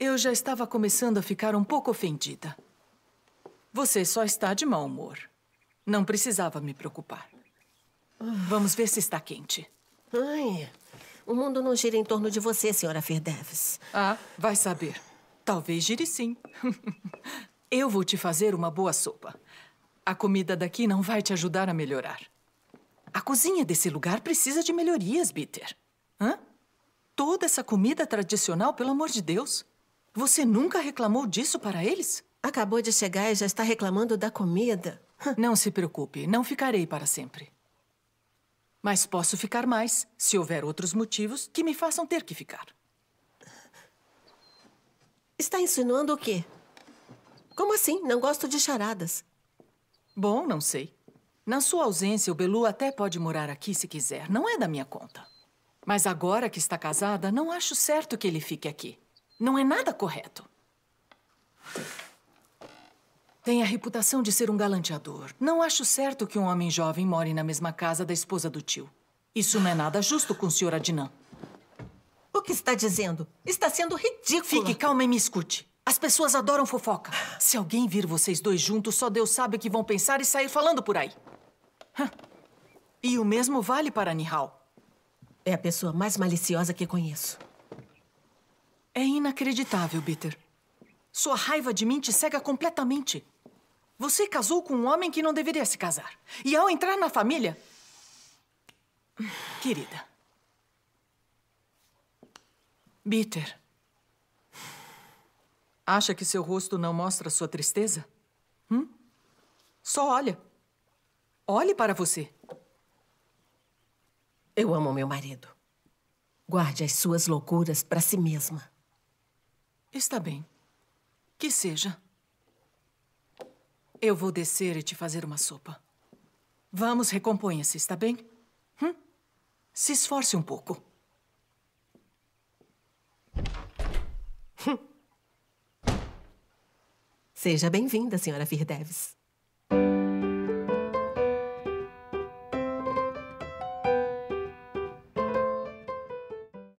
Eu já estava começando a ficar um pouco ofendida. Você só está de mau humor. Não precisava me preocupar. Vamos ver se está quente. Ai, o mundo não gira em torno de você, senhora Firdeves. Ah, vai saber. Talvez gire sim. Eu vou te fazer uma boa sopa. A comida daqui não vai te ajudar a melhorar. A cozinha desse lugar precisa de melhorias, Bitter. Hã? Toda essa comida tradicional, pelo amor de Deus. Você nunca reclamou disso para eles? Acabou de chegar e já está reclamando da comida. Não se preocupe, não ficarei para sempre. Mas posso ficar mais, se houver outros motivos que me façam ter que ficar. Está insinuando o quê? Como assim? Não gosto de charadas. Bom, não sei. Na sua ausência, o Belu até pode morar aqui se quiser. Não é da minha conta. Mas agora que está casada, não acho certo que ele fique aqui. Não é nada correto. Tem a reputação de ser um galanteador. Não acho certo que um homem jovem more na mesma casa da esposa do tio. Isso não é nada justo com o senhor Adnan. O que está dizendo? Está sendo ridículo. Fique calma e me escute. As pessoas adoram fofoca. Se alguém vir vocês dois juntos, só Deus sabe o que vão pensar e sair falando por aí. E o mesmo vale para Nihal. É a pessoa mais maliciosa que conheço. É inacreditável, Bitter. Sua raiva de mim te cega completamente. Você casou com um homem que não deveria se casar. E ao entrar na família... Querida. Bitter. Acha que seu rosto não mostra sua tristeza? Hum? Só olha. Olhe para você. Eu amo meu marido. Guarde as suas loucuras para si mesma. Está bem. Que seja. Eu vou descer e te fazer uma sopa. Vamos, recomponha-se, está bem? Hum? Se esforce um pouco. Hum. Seja bem-vinda, senhora Firdeves.